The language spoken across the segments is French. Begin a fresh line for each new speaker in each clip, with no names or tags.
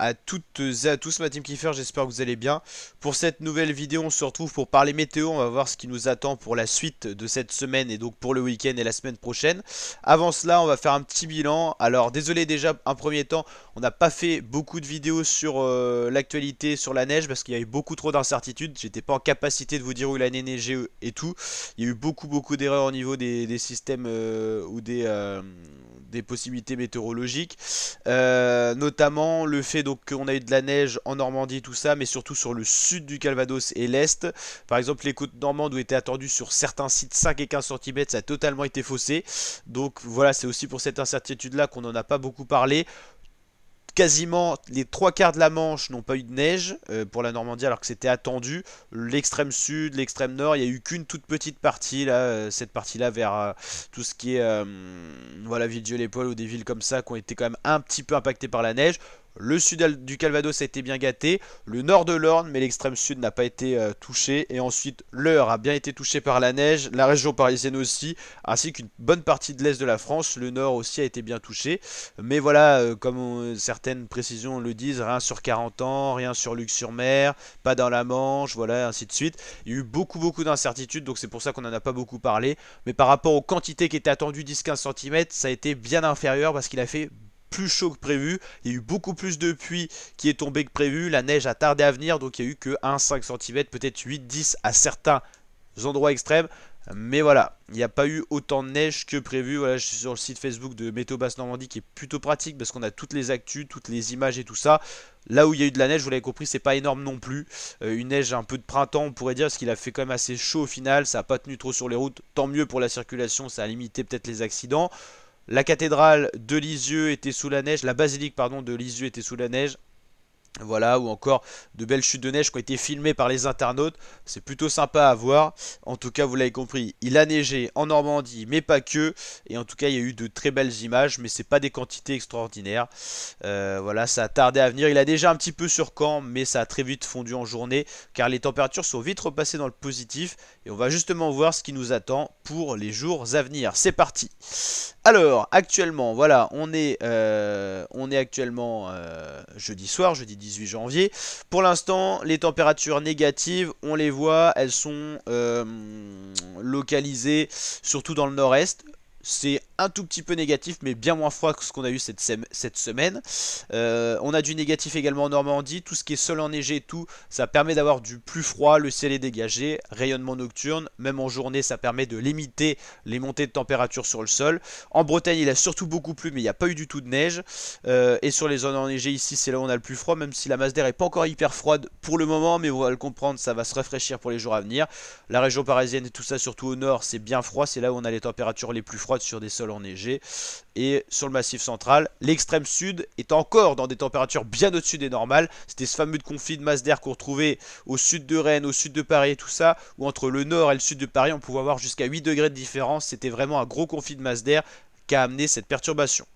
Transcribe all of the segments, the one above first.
à toutes et à tous ma team j'espère que vous allez bien. Pour cette nouvelle vidéo, on se retrouve pour parler météo, on va voir ce qui nous attend pour la suite de cette semaine et donc pour le week-end et la semaine prochaine. Avant cela, on va faire un petit bilan. Alors désolé déjà, un premier temps, on n'a pas fait beaucoup de vidéos sur euh, l'actualité, sur la neige, parce qu'il y a eu beaucoup trop d'incertitudes. J'étais pas en capacité de vous dire où il a neigé et tout. Il y a eu beaucoup, beaucoup d'erreurs au niveau des, systèmes euh, ou des, euh, des, possibilités météorologiques. notamment le fait qu'on a eu de la neige en Normandie, tout ça, mais surtout sur le sud du Calvados et l'est. Par exemple, les côtes normandes où étaient attendues sur certains sites 5 et 15 cm, ça a totalement été faussé. Donc voilà, c'est aussi pour cette incertitude-là qu'on n'en a pas beaucoup parlé quasiment les trois quarts de la Manche n'ont pas eu de neige euh, pour la Normandie alors que c'était attendu. L'extrême sud, l'extrême nord, il n'y a eu qu'une toute petite partie là, euh, cette partie-là vers euh, tout ce qui est voilà Ville-Dieu-les-Poils ou des villes comme ça qui ont été quand même un petit peu impactées par la neige. Le sud du Calvados a été bien gâté, le nord de l'Orne, mais l'extrême sud n'a pas été euh, touché. Et ensuite, l'Eure a bien été touché par la neige, la région parisienne aussi, ainsi qu'une bonne partie de l'est de la France. Le nord aussi a été bien touché. Mais voilà, euh, comme certaines précisions le disent, rien sur 40 ans, rien sur luxe sur mer pas dans la Manche, voilà, ainsi de suite. Il y a eu beaucoup, beaucoup d'incertitudes, donc c'est pour ça qu'on n'en a pas beaucoup parlé. Mais par rapport aux quantités qui étaient attendues, 10-15 cm, ça a été bien inférieur parce qu'il a fait plus chaud que prévu. Il y a eu beaucoup plus de pluie qui est tombée que prévu. La neige a tardé à venir, donc il n'y a eu que 1-5 cm, peut-être 8-10 à certains endroits extrêmes. Mais voilà, il n'y a pas eu autant de neige que prévu. Voilà, je suis sur le site Facebook de Météo Basse Normandie qui est plutôt pratique parce qu'on a toutes les actus, toutes les images et tout ça. Là où il y a eu de la neige, vous l'avez compris, c'est pas énorme non plus. Euh, une neige un peu de printemps, on pourrait dire, parce qu'il a fait quand même assez chaud au final. Ça n'a pas tenu trop sur les routes. Tant mieux pour la circulation, ça a limité peut-être les accidents. La cathédrale de Lisieux était sous la neige. La basilique, pardon, de Lisieux était sous la neige. Voilà, ou encore de belles chutes de neige qui ont été filmées par les internautes. C'est plutôt sympa à voir. En tout cas, vous l'avez compris, il a neigé en Normandie, mais pas que. Et en tout cas, il y a eu de très belles images, mais c'est pas des quantités extraordinaires. Euh, voilà, ça a tardé à venir. Il a déjà un petit peu sur camp, mais ça a très vite fondu en journée, car les températures sont vite repassées dans le positif. Et on va justement voir ce qui nous attend pour les jours à venir. C'est parti alors, actuellement, voilà, on est, euh, on est actuellement euh, jeudi soir, jeudi 18 janvier. Pour l'instant, les températures négatives, on les voit, elles sont euh, localisées surtout dans le nord-est. C'est un tout petit peu négatif, mais bien moins froid que ce qu'on a eu cette, semaine. Euh, on a du négatif également en Normandie, tout ce qui est sol enneigé et tout, ça permet d'avoir du plus froid, le ciel est dégagé, rayonnement nocturne, même en journée ça permet de limiter les montées de température sur le sol. En Bretagne il a surtout beaucoup plu, mais il n'y a pas eu du tout de neige. Euh, et sur les zones enneigées ici c'est là où on a le plus froid, même si la masse d'air est pas encore hyper froide pour le moment, mais on va le comprendre, ça va se rafraîchir pour les jours à venir. La région parisienne et tout ça, surtout au nord, c'est bien froid, c'est là où on a les températures les plus froides sur des sols et sur le massif central, l'extrême sud est encore dans des températures bien au-dessus des normales. C'était ce fameux conflit de masse d'air qu'on retrouvait au sud de Rennes, au sud de Paris et tout ça, où entre le nord et le sud de Paris, on pouvait avoir jusqu'à 8 degrés de différence. C'était vraiment un gros conflit de masse d'air qui a amené cette perturbation.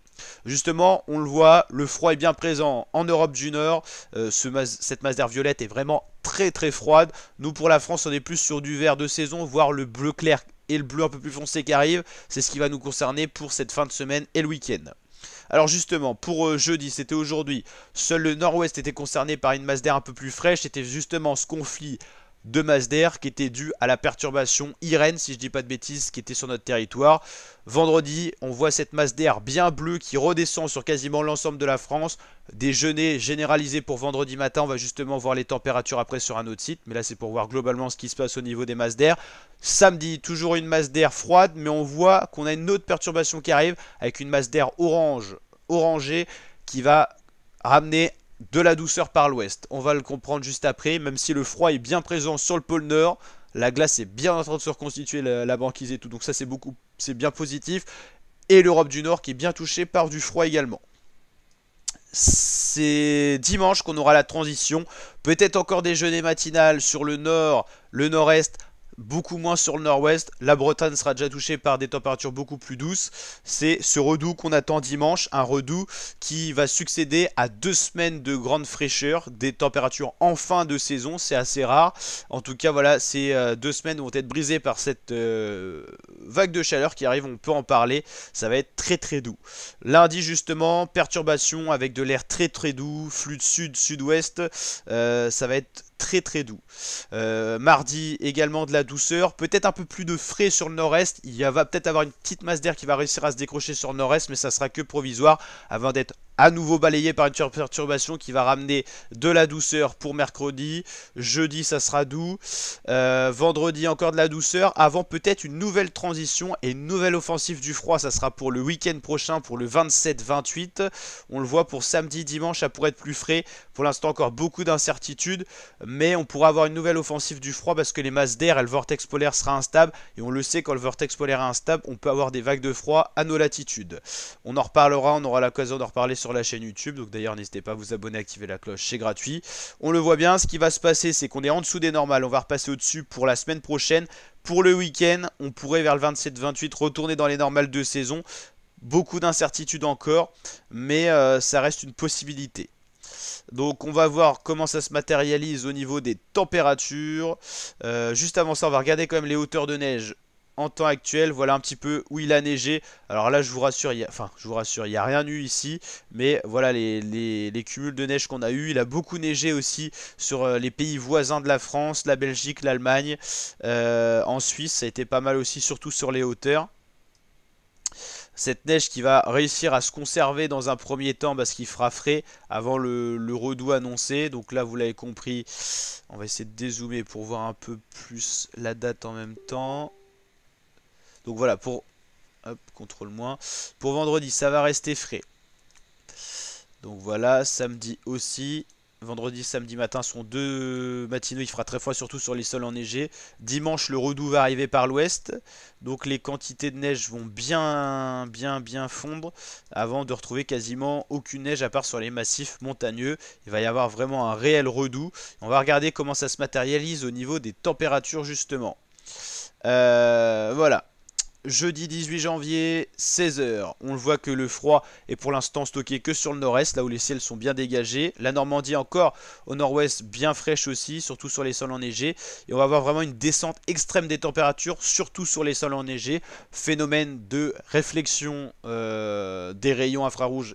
Justement, on le voit, le froid est bien présent en Europe du Nord. Euh, cette masse d'air violette est vraiment très très froide. Nous, pour la France, on est plus sur du vert de saison, voire le bleu clair et le bleu un peu plus foncé qui arrive. C'est ce qui va nous concerner pour cette fin de semaine et le week-end. Alors justement, pour euh, jeudi, c'était aujourd'hui, seul le nord-ouest était concerné par une masse d'air un peu plus fraîche, c'était justement ce conflit de masse d'air qui était due à la perturbation Irène, si je dis pas de bêtises, qui était sur notre territoire. Vendredi, on voit cette masse d'air bien bleue qui redescend sur quasiment l'ensemble de la France. Des généralisé pour vendredi matin. On va justement voir les températures après sur un autre site. Mais là, c'est pour voir globalement ce qui se passe au niveau des masses d'air. Samedi, toujours une masse d'air froide. Mais on voit qu'on a une autre perturbation qui arrive avec une masse d'air orange, orangée, qui va ramener de la douceur par l'ouest. On va le comprendre juste après, même si le froid est bien présent sur le pôle nord, la glace est bien en train de se reconstituer, la, banquise et tout, donc ça c'est beaucoup, c'est bien positif. Et l'Europe du Nord qui est bien touchée par du froid également. C'est dimanche qu'on aura la transition, peut-être encore des déjeuner matinal sur le nord, le nord-est, beaucoup moins sur le nord-ouest. La Bretagne sera déjà touchée par des températures beaucoup plus douces. C'est ce redout qu'on attend dimanche, un redout qui va succéder à deux semaines de grande fraîcheur, des températures en fin de saison, c'est assez rare. En tout cas, voilà, ces euh, deux semaines vont être brisées par cette euh, vague de chaleur qui arrive, on peut en parler, ça va être très très doux. Lundi justement, perturbation avec de l'air très très doux, flux de sud-sud-ouest, euh, ça va être très très doux. mardi également de la douceur, peut-être un peu plus de frais sur le nord-est, il va peut-être avoir une petite masse d'air qui va réussir à se décrocher sur le nord-est, mais ça sera que provisoire avant d'être à nouveau balayé par une perturbation qui va ramener de la douceur pour mercredi. Jeudi, ça sera doux. Euh, vendredi, encore de la douceur. Avant peut-être une nouvelle transition et une nouvelle offensive du froid. Ça sera pour le week-end prochain, pour le 27-28. On le voit pour samedi, dimanche, ça pourrait être plus frais. Pour l'instant, encore beaucoup d'incertitudes. Mais on pourra avoir une nouvelle offensive du froid parce que les masses d'air et le vortex polaire sera instable. Et on le sait, quand le vortex polaire est instable, on peut avoir des vagues de froid à nos latitudes. On en reparlera, on aura l'occasion d'en reparler sur la chaîne YouTube. Donc d'ailleurs, n'hésitez pas à vous abonner, activer la cloche, c'est gratuit. On le voit bien, ce qui va se passer, c'est qu'on est en dessous des normales. On va repasser au-dessus pour la semaine prochaine. Pour le week-end, on pourrait vers le 27-28 retourner dans les normales de saison. Beaucoup d'incertitudes encore, mais euh, ça reste une possibilité. Donc on va voir comment ça se matérialise au niveau des températures. Euh, juste avant ça, on va regarder quand même les hauteurs de neige en temps actuel, voilà un petit peu où il a neigé. Alors là, je vous rassure, il enfin, je vous rassure, il n'y a rien eu ici, mais voilà les, cumuls de neige qu'on a eu. Il a beaucoup neigé aussi sur euh, les pays voisins de la France, la Belgique, l'Allemagne, euh, en Suisse, ça a été pas mal aussi, surtout sur les hauteurs cette neige qui va réussir à se conserver dans un premier temps parce qu'il fera frais avant le, le, redout annoncé. Donc là, vous l'avez compris, on va essayer de dézoomer pour voir un peu plus la date en même temps. Donc voilà, pour... contrôle moins. Pour vendredi, ça va rester frais. Donc voilà, samedi aussi. Vendredi, samedi matin sont deux matinaux. Il fera très froid, surtout sur les sols enneigés. Dimanche, le redoux va arriver par l'ouest. Donc les quantités de neige vont bien, bien, bien fondre avant de retrouver quasiment aucune neige à part sur les massifs montagneux. Il va y avoir vraiment un réel redoux. On va regarder comment ça se matérialise au niveau des températures, justement. Euh, voilà jeudi 18 janvier, 16h. On le voit que le froid est pour l'instant stocké que sur le nord-est, là où les ciels sont bien dégagés. La Normandie encore au nord-ouest bien fraîche aussi, surtout sur les sols enneigés. Et on va avoir vraiment une descente extrême des températures, surtout sur les sols enneigés. Phénomène de réflexion euh, des rayons infrarouges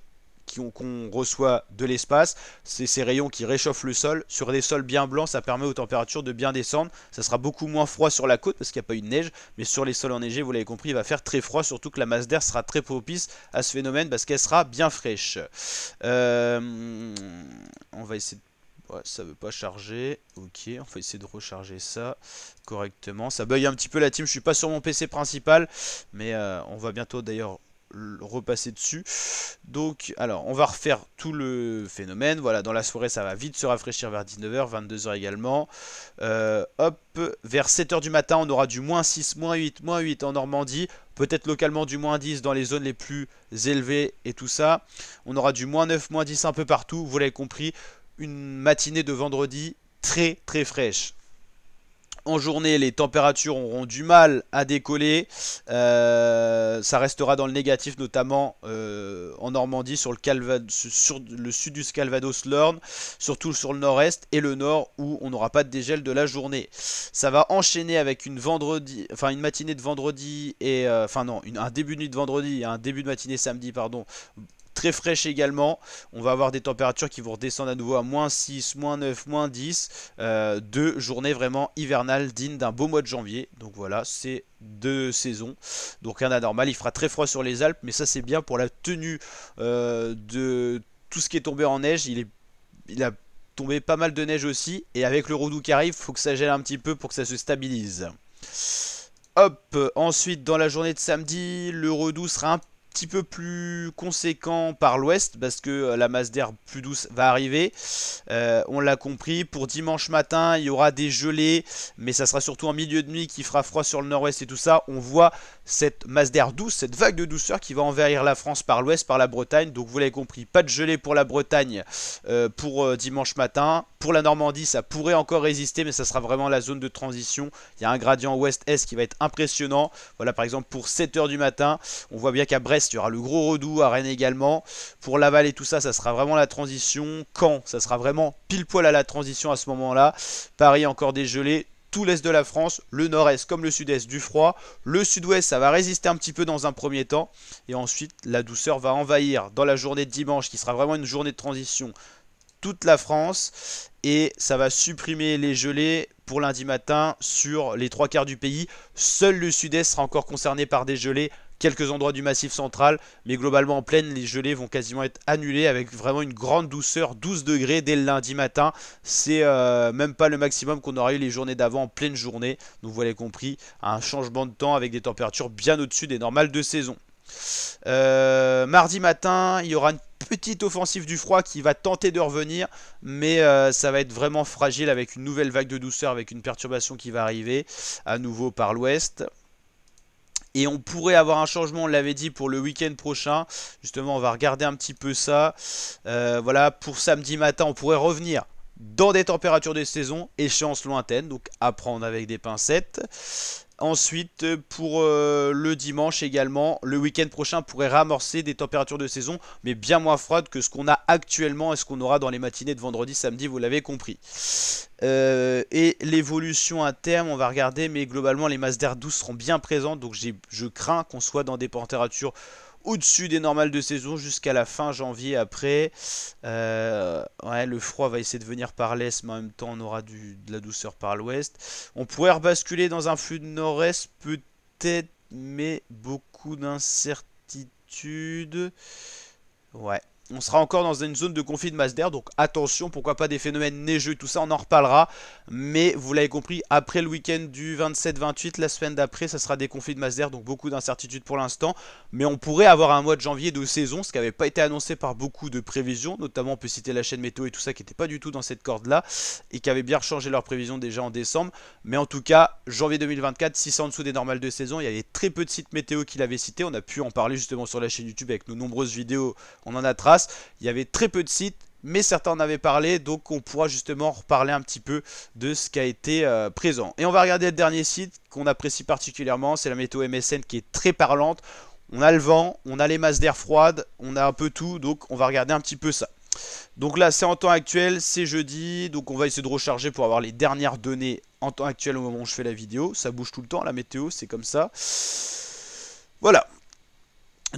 qu'on reçoit de l'espace. C'est ces rayons qui réchauffent le sol. Sur des sols bien blancs, ça permet aux températures de bien descendre. Ça sera beaucoup moins froid sur la côte parce qu'il n'y a pas eu de neige. Mais sur les sols enneigés, vous l'avez compris, il va faire très froid. Surtout que la masse d'air sera très propice à ce phénomène parce qu'elle sera bien fraîche. Euh, on va essayer de ça veut pas charger. Ok, on va essayer de recharger ça correctement. Ça bug un petit peu la team, je suis pas sur mon PC principal. Mais euh, on va bientôt d'ailleurs repasser dessus. Donc, alors, on va refaire tout le phénomène. Voilà, dans la soirée, ça va vite se rafraîchir vers 19h, 22h également. Euh, hop, vers 7h du matin, on aura du moins 6, moins 8, moins 8 en Normandie. Peut-être localement du moins 10 dans les zones les plus élevées et tout ça. On aura du moins 9, moins 10 un peu partout. Vous l'avez compris, une matinée de vendredi très très fraîche en journée, les températures auront du mal à décoller. Euh, ça restera dans le négatif, notamment euh, en Normandie, sur le, sur le sud du Calvados, l'Orne, surtout sur le nord-est et le nord, où on n'aura pas de dégel de la journée. Ça va enchaîner avec une, vendredi, enfin, une matinée de vendredi et. Euh, enfin, non, un début de nuit de vendredi un début de matinée samedi, pardon, très fraîche également. On va avoir des températures qui vont redescendre à nouveau à moins 6, moins 9, moins 10. Euh, deux journées vraiment hivernales dignes d'un beau mois de janvier. Donc voilà, c'est deux saisons. Donc rien anormal, il fera très froid sur les Alpes, mais ça c'est bien pour la tenue euh, de tout ce qui est tombé en neige. Il, est, il a tombé pas mal de neige aussi. Et avec le redoux qui arrive, faut que ça gèle un petit peu pour que ça se stabilise. Hop, ensuite dans la journée de samedi, le redoux sera un peu plus conséquent par l'ouest parce que euh, la masse d'air plus douce va arriver. Euh, on l'a compris. Pour dimanche matin, il y aura des gelées, mais ça sera surtout en milieu de nuit qui fera froid sur le nord-ouest et tout ça. On voit cette masse d'air douce, cette vague de douceur qui va envahir la France par l'ouest, par la Bretagne. Donc vous l'avez compris, pas de gelée pour la Bretagne euh, pour dimanche matin. Pour la Normandie, ça pourrait encore résister, mais ça sera vraiment la zone de transition. Il y a un gradient ouest-est qui va être impressionnant. Voilà par exemple pour 7h du matin, on voit bien qu'à Brest il y aura le gros redoux à Rennes également. Pour Laval et tout ça, ça sera vraiment la transition. Caen, ça sera vraiment pile poil à la transition à ce moment-là. Paris encore dégelé, tout l'est de la France, le nord-est comme le sud-est du froid. Le sud-ouest, ça va résister un petit peu dans un premier temps. Et ensuite, la douceur va envahir dans la journée de dimanche, qui sera vraiment une journée de transition, toute la France. Et ça va supprimer les gelées pour lundi matin sur les trois quarts du pays. Seul le sud-est sera encore concerné par des gelées quelques endroits du massif central, mais globalement en pleine, les gelées vont quasiment être annulées avec vraiment une grande douceur, 12 degrés dès le lundi matin. C'est euh, même pas le maximum qu'on aura eu les journées d'avant en pleine journée. Donc vous l'avez compris, un changement de temps avec des températures bien au-dessus des normales de saison. Euh, mardi matin, il y aura une petite offensive du froid qui va tenter de revenir, mais euh, ça va être vraiment fragile avec une nouvelle vague de douceur, avec une perturbation qui va arriver à nouveau par l'ouest. Et on pourrait avoir un changement, on l'avait dit, pour le week-end prochain. Justement, on va regarder un petit peu ça. Euh, voilà, pour samedi matin, on pourrait revenir dans des températures de saison, échéance lointaine, donc à prendre avec des pincettes. Ensuite, euh, pour euh, le dimanche également, le week-end prochain pourrait ramorcer des températures de saison, mais bien moins froides que ce qu'on a actuellement et ce qu'on aura dans les matinées de vendredi, samedi, vous l'avez compris. Euh, et l'évolution à terme, on va regarder, mais globalement, les masses d'air douces seront bien présentes, donc je crains qu'on soit dans des températures au-dessus des normales de saison jusqu'à la fin janvier après. Euh, ouais, le froid va essayer de venir par l'est, mais en même temps on aura du, de la douceur par l'ouest. On pourrait rebasculer dans un flux de nord-est peut-être, mais beaucoup d'incertitudes. Ouais, on sera encore dans une zone de conflit de masse d'air, donc attention, pourquoi pas des phénomènes neigeux, tout ça, on en reparlera. Mais vous l'avez compris, après le week-end du 27-28, la semaine d'après, ça sera des conflits de masse d'air, donc beaucoup d'incertitudes pour l'instant. Mais on pourrait avoir un mois de janvier de saison, ce qui n'avait pas été annoncé par beaucoup de prévisions, notamment on peut citer la chaîne météo et tout ça, qui n'était pas du tout dans cette corde-là, et qui avait bien changé leurs prévisions déjà en décembre. Mais en tout cas, janvier 2024, 600 en dessous des normales de saison, il y avait très peu de sites météo qui l'avaient cité, on a pu en parler justement sur la chaîne YouTube avec nos nombreuses vidéos, on en a il y avait très peu de sites, mais certains en avaient parlé, donc on pourra justement reparler un petit peu de ce qui a été euh, présent. Et on va regarder le dernier site qu'on apprécie particulièrement, c'est la météo MSN qui est très parlante. On a le vent, on a les masses d'air froide, on a un peu tout, donc on va regarder un petit peu ça. Donc là, c'est en temps actuel, c'est jeudi, donc on va essayer de recharger pour avoir les dernières données en temps actuel au moment où je fais la vidéo. Ça bouge tout le temps, la météo, c'est comme ça. Voilà,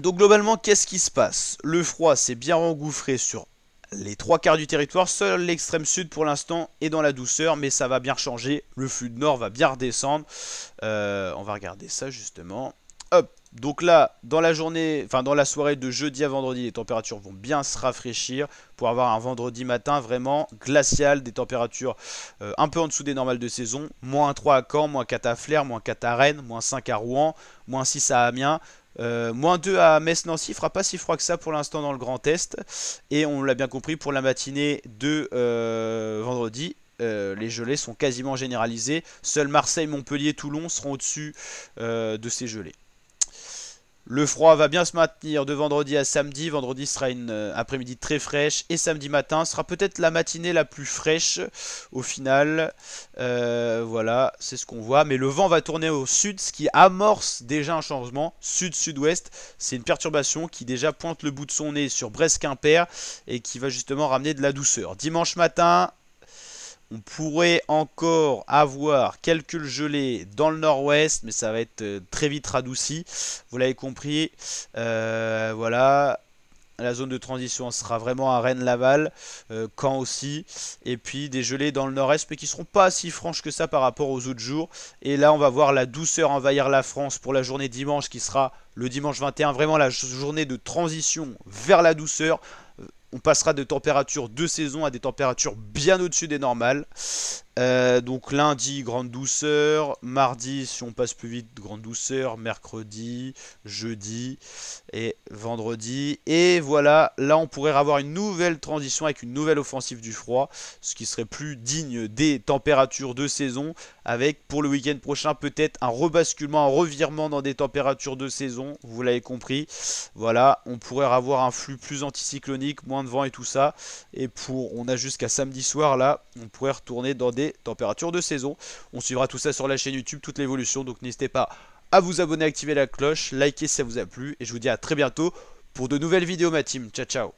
donc globalement, qu'est-ce qui se passe Le froid s'est bien engouffré sur les trois quarts du territoire. Seul l'extrême sud pour l'instant est dans la douceur, mais ça va bien changer. Le flux de nord va bien redescendre. Euh, on va regarder ça justement. Hop donc là, dans la journée, enfin dans la soirée de jeudi à vendredi, les températures vont bien se rafraîchir pour avoir un vendredi matin vraiment glacial, des températures euh, un peu en dessous des normales de saison. Moins 3 à Caen, moins 4 à Flers, moins 4 à Rennes, moins 5 à Rouen, moins 6 à Amiens. Euh, moins 2 à Metz-Nancy, il fera pas si froid que ça pour l'instant dans le Grand Est. Et on l'a bien compris, pour la matinée de euh, vendredi, euh, les gelées sont quasiment généralisées. Seuls Marseille, Montpellier, Toulon seront au-dessus de ces gelées. Le froid va bien se maintenir de vendredi à samedi. Vendredi sera une euh, après-midi très fraîche et samedi matin sera peut-être la matinée la plus fraîche au final. Euh, voilà, c'est ce qu'on voit. Mais le vent va tourner au sud, ce qui amorce déjà un changement sud-sud-ouest. C'est une perturbation qui déjà pointe le bout de son nez sur Brest-Quimper et qui va justement ramener de la douceur. Dimanche matin, on pourrait encore avoir quelques gelées dans le nord-ouest, mais ça va être euh, très vite radouci. Vous l'avez compris. Euh, voilà. La zone de transition sera vraiment à Rennes-Laval, euh, Caen aussi. Et puis des gelées dans le nord-est, mais qui ne seront pas si franches que ça par rapport aux autres jours. Et là, on va voir la douceur envahir la France pour la journée dimanche, qui sera le dimanche 21. Vraiment la journée de transition vers la douceur on passera de températures de saison à des températures bien au-dessus des normales. Euh, donc lundi, grande douceur. Mardi, si on passe plus vite, grande douceur. Mercredi, jeudi et vendredi. Et voilà, là on pourrait avoir une nouvelle transition avec une nouvelle offensive du froid. Ce qui serait plus digne des températures de saison. Avec pour le week-end prochain peut-être un rebasculement, un revirement dans des températures de saison. Vous l'avez compris. Voilà, on pourrait avoir un flux plus anticyclonique, moins de vent et tout ça. Et pour, on a jusqu'à samedi soir là, on pourrait retourner dans des Température de saison. On suivra tout ça sur la chaîne YouTube, toute l'évolution. Donc n'hésitez pas à vous abonner, activer la cloche, liker si ça vous a plu. Et je vous dis à très bientôt pour de nouvelles vidéos ma team. Ciao ciao